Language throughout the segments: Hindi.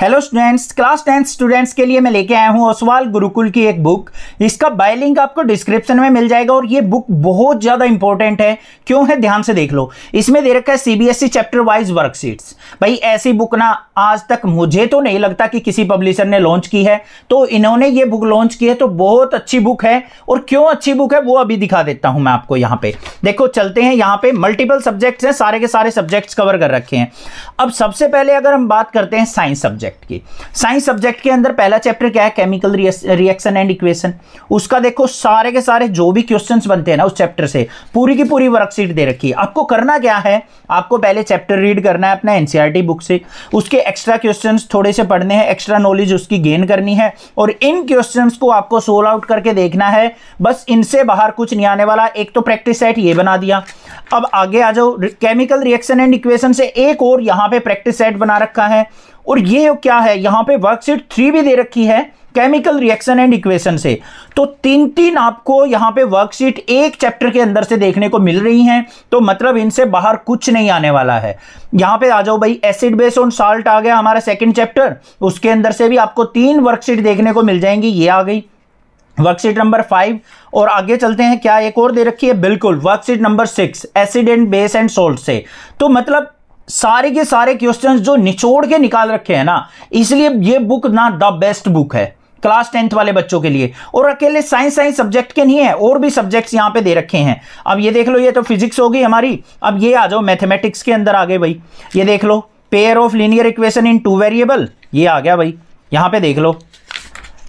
hello students class tenth students के लिए मैं लेके आया हूँ ओसवाल गुरुकुल की एक बुक इसका बाय लिंक आपको डिस्क्रिप्शन में मिल जाएगा और ये बुक बहुत ज़्यादा इंपॉर्टेंट है क्यों है ध्यान से देख लो इसमें दे रखा है सीबीएसई चैप्टर वाइज वर्कशीट्स भाई ऐसी बुक ना आज तक मुझे तो नहीं लगता कि किसी पब्लिशर ने लॉन्च की है तो इन्होंने ये बुक लॉन्च की है तो बहुत अच्छी बुक है और क्यों अच्छी बुक है वो अभी दिखा देता हूँ मैं आपको यहाँ पे देखो चलते हैं यहाँ पे मल्टीपल सब्जेक्ट्स हैं सारे के सारे सब्जेक्ट्स कवर कर रखे हैं अब सबसे पहले अगर हम बात करते हैं साइंस सब्जेक्ट सब्जेक्ट की साइंस सब्जेक्ट के अंदर पहला चैप्टर क्या है केमिकल रिएक्शन एंड इक्वेशन उसका देखो सारे के सारे जो भी क्वेश्चंस बनते हैं ना उस चैप्टर से पूरी की पूरी वर्कशीट दे रखी है आपको करना क्या है आपको पहले चैप्टर रीड करना है अपना एनसीईआरटी बुक से उसके एक्स्ट्रा क्वेश्चन थोड़े से पढ़ने हैं एक्स्ट्रा नॉलेज उसकी गेन करनी है और इन क्वेश्चन को आपको सोल्व आउट करके देखना है बस इनसे बाहर कुछ नहीं आने वाला एक तो प्रैक्टिस सेट ये बना दिया अब आगे आ जाओ केमिकल रिएक्शन एंड इक्वेशन से एक और यहाँ पे प्रैक्टिस सेट बना रखा है और ये क्या है यहाँ पे वर्कशीट थ्री भी दे रखी है केमिकल रिएक्शन एंड इक्वेशन से तो तीन तीन आपको यहाँ पे वर्कशीट एक चैप्टर के अंदर से देखने को मिल रही हैं तो मतलब इनसे बाहर कुछ नहीं आने वाला है यहाँ पे आ जाओ भाई एसिड बेस ऑन साल्ट आ गया हमारा सेकंड चैप्टर उसके अंदर से भी आपको तीन वर्कशीट देखने को मिल जाएंगी ये आ गई वर्कशीट नंबर फाइव और आगे चलते हैं क्या एक और दे रखी है बिल्कुल worksheet number six acid and base and salt से तो मतलब सारे के सारे क्वेश्चंस जो निचोड़ के निकाल रखे हैं ना इसलिए ये बुक ना द बेस्ट बुक है क्लास टेंथ वाले बच्चों के लिए और अकेले साइंस साइंस सब्जेक्ट के नहीं है और भी सब्जेक्ट्स यहाँ पे दे रखे हैं अब ये देख लो ये तो फिजिक्स होगी हमारी अब ये आ जाओ मैथमेटिक्स के अंदर आ गए भाई ये देख लो pair of linear equation in two variable ये आ गया भाई यहाँ पे देख लो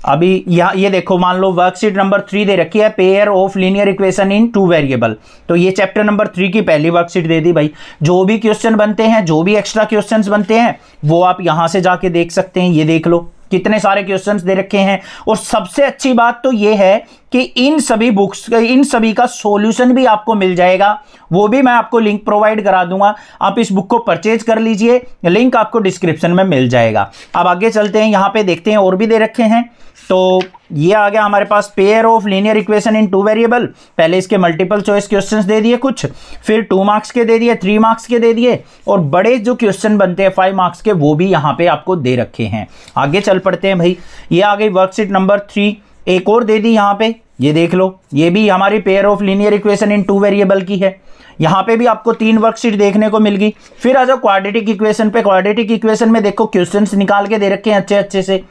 अभी यहाँ ये देखो मान लो वर्कशीट नंबर थ्री दे रखी है pair of linear equation in two variable तो ये चैप्टर नंबर थ्री की पहली वर्कशीट दे दी भाई जो भी क्वेश्चन बनते हैं जो भी एक्स्ट्रा क्वेश्चंस बनते हैं वो आप यहाँ से जाके देख सकते हैं ये देख लो कितने सारे क्वेश्चंस दे रखे हैं और सबसे अच्छी बात तो ये है कि इन सभी बुक्स इन सभी का सॉल्यूशन भी आपको मिल जाएगा वो भी मैं आपको लिंक प्रोवाइड करा दूंगा आप इस बुक को परचेज कर लीजिए लिंक आपको डिस्क्रिप्शन में मिल जाएगा अब आगे चलते हैं यहाँ पे देखते हैं और भी दे रखे हैं तो ये आ गया हमारे पास pair of linear equation in two variable पहले इसके मल्टीपल चॉइस क्वेश्चंस दे दिए कुछ फिर टू मार्क्स के दे दिए थ्री मार्क्स के दे दिए और बड़े जो क्वेश्चन बनते हैं फाइव मार्क्स के वो भी यहाँ पे आपको दे रखे हैं आगे चल पड़ते हैं भाई ये आ गई वर्कशीट नंबर थ्री एक और दे दी यहाँ पे ये देख लो ये भी हमारी pair of linear equation in two variable की है यहाँ पे भी आपको तीन वर्कशीट देखने को मिल गई फिर आ जाओ क्वाड्रेटिक इक्वेशन पे क्वाड्रेटिक इक्वेशन में देखो क्वेश्चन निकाल के दे रखे हैं अच्छे अच्छे से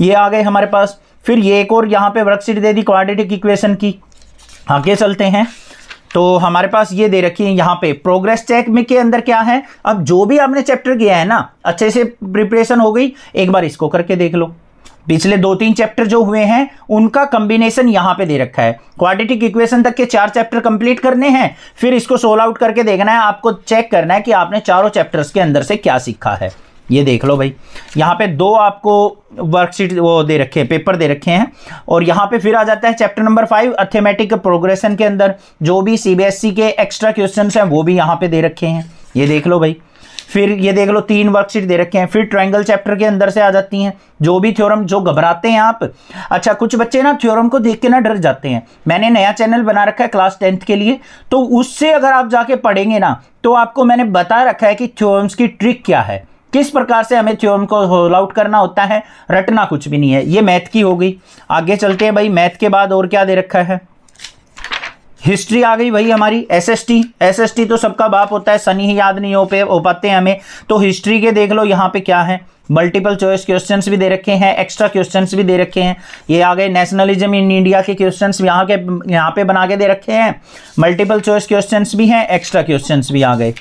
ये आ गए हमारे पास फिर ये एक और यहाँ पे वर्कशीट दे दी क्वाड्रेटिक इक्वेशन की आगे चलते हैं तो हमारे पास ये दे रखी है यहाँ पे प्रोग्रेस चेक में के अंदर क्या है अब जो भी आपने चैप्टर किया है ना अच्छे से प्रिपरेशन हो गई एक बार इसको करके देख लो पिछले दो तीन चैप्टर जो हुए हैं उनका कंबिनेशन यहां पे दे रखा है क्वाड्रेटिक इक्वेशन तक के चार चैप्टर कंप्लीट करने हैं फिर इसको सोल आउट करके देखना है आपको चेक करना है कि आपने चारों चैप्टर्स के अंदर से क्या सीखा है ये देख लो भाई यहाँ पे दो आपको वर्कशीट वो दे रखे हैं पेपर दे रखे हैं और यहाँ पे फिर आ जाता है chapter number five arithmetic progression के अंदर जो भी सीबीएसई e के एक्स्ट्रा क्वेश्चंस हैं वो भी यहाँ पे दे रखे हैं ये देख लो भाई फिर ये देख लो तीन वर्कशीट दे रखे हैं फिर ट्राइंगल चैप्टर के अंदर से आ जाती हैं जो भी थ्योरम जो घबराते हैं आप अच्छा कुछ बच्चे ना थ्योरम को देख के ना डर जाते हैं मैंने नया चैनल बना रखा है क्लास टेंथ के लिए तो उससे अगर आप जाके पढ़ेंगे ना तो आपको मैंने बता रखा है कि थ्योरम्स की ट्रिक क्या है किस प्रकार से हमें थ्योरम को होल आउट करना होता है रटना कुछ भी नहीं है ये मैथ की हो गई आगे चलते हैं भाई मैथ के बाद और क्या दे रखा है हिस्ट्री आ गई भाई हमारी एसएसटी एसएसटी तो सबका बाप होता है सनी ही याद नहीं हो पे हो पाते हैं हमें तो हिस्ट्री के देख लो यहाँ पे क्या है मल्टीपल चॉइस क्वेश्चंस भी दे रखे हैं एक्स्ट्रा क्वेश्चंस भी दे रखे हैं ये आ गए नेशनलिज्म इन इंडिया के क्वेश्चंस यहाँ के यहाँ पे बना के दे रखे हैं मल्टीपल चॉइस क्वेश्चंस भी हैं एक्स्ट्रा क्वेश्चंस भी आ गए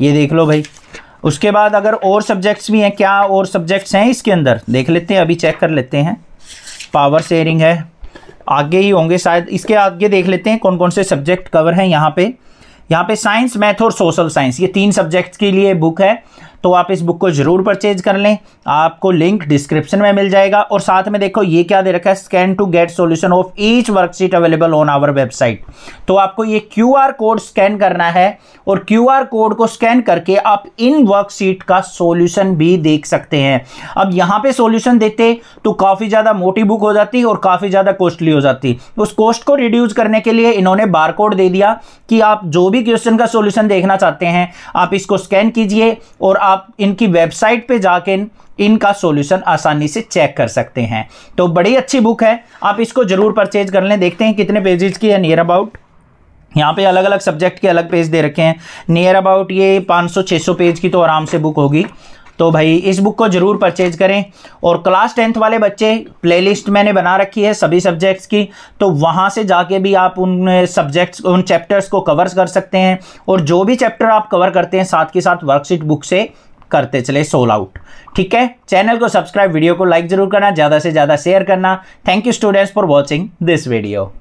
ये देख लो भाई उसके बाद अगर और सब्जेक्ट्स भी हैं क्या और सब्जेक्ट्स हैं इसके अंदर देख लेते हैं अभी चेक कर लेते हैं पावर शेयरिंग है आगे ही होंगे शायद इसके आगे देख लेते हैं कौन कौन से सब्जेक्ट कवर हैं यहाँ पे यहाँ पे साइंस मैथ और सोशल साइंस ये तीन सब्जेक्ट्स के लिए बुक है तो आप इस बुक को ज़रूर परचेज कर लें आपको लिंक डिस्क्रिप्शन में मिल जाएगा और साथ में देखो ये क्या दे रखा है scan to get solution of each worksheet available on our website तो आपको ये क्यू कोड स्कैन करना है और क्यू कोड को स्कैन करके आप इन वर्कशीट का सॉल्यूशन भी देख सकते हैं अब यहाँ पे सॉल्यूशन देते तो काफ़ी ज़्यादा मोटी बुक हो जाती और काफ़ी ज़्यादा कॉस्टली हो जाती उस कॉस्ट को रिड्यूस करने के लिए इन्होंने कोड दे दिया कि आप जो भी क्वेश्चन का सोल्यूशन देखना चाहते हैं आप इसको स्कैन कीजिए और आप आप इनकी वेबसाइट पे जाके इन, इनका सॉल्यूशन आसानी से चेक कर सकते हैं तो बड़ी अच्छी बुक है आप इसको ज़रूर परचेज कर लें देखते हैं कितने पेजेज की है नियर अबाउट यहाँ पे अलग अलग सब्जेक्ट के अलग पेज दे रखे हैं नियर अबाउट ये 500-600 पेज की तो आराम से बुक होगी तो भाई इस बुक को ज़रूर परचेज करें और क्लास टेंथ वाले बच्चे प्लेलिस्ट मैंने बना रखी है सभी सब्जेक्ट्स की तो वहाँ से जाके भी आप उन सब्जेक्ट्स उन चैप्टर्स को कवर कर सकते हैं और जो भी चैप्टर आप कवर करते हैं साथ के साथ वर्कशीट बुक से करते चले सोल आउट ठीक है चैनल को सब्सक्राइब वीडियो को लाइक जरूर करना ज़्यादा से ज़्यादा शेयर करना thank you students for watching this video